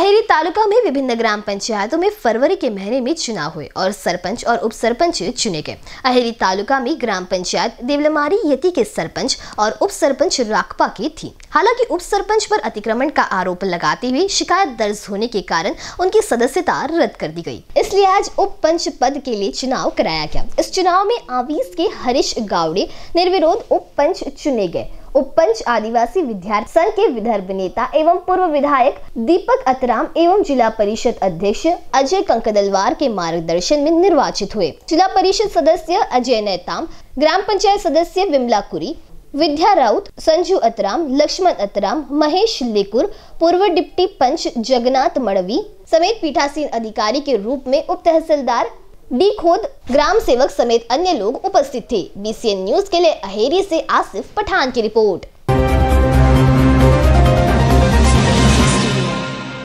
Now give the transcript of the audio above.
अहेरी तालुका में विभिन्न ग्राम पंचायतों में फरवरी के महीने में चुनाव हुए और सरपंच और उप सरपंच चुने गए अहेरी तालुका में ग्राम पंचायत देवलमारी यति के सरपंच और उप सरपंच राकपा की थी हालांकि उप सरपंच पर अतिक्रमण का आरोप लगाते हुए शिकायत दर्ज होने के कारण उनकी सदस्यता रद्द कर दी गयी इसलिए आज उप पंच पद के लिए चुनाव कराया गया इस चुनाव में आवीस के हरीश गावड़े निर्विरोध उप पंच चुने गए उपपंच आदिवासी विद्यार्थी संघ के विदर्भ नेता एवं पूर्व विधायक दीपक अतराम एवं जिला परिषद अध्यक्ष अजय कंकदलवार के मार्गदर्शन में निर्वाचित हुए जिला परिषद सदस्य अजय नैताम ग्राम पंचायत सदस्य विमला कुरी विद्या राउत संजू अतराम लक्ष्मण अतराम महेश लेकुर पूर्व डिप्टी पंच जगन्नाथ मड़वी समेत पीठासीन अधिकारी के रूप में उप तहसीलदार डी खोद ग्राम सेवक समेत अन्य लोग उपस्थित थे बीसीएन न्यूज के लिए अहेरी से आसिफ पठान की रिपोर्ट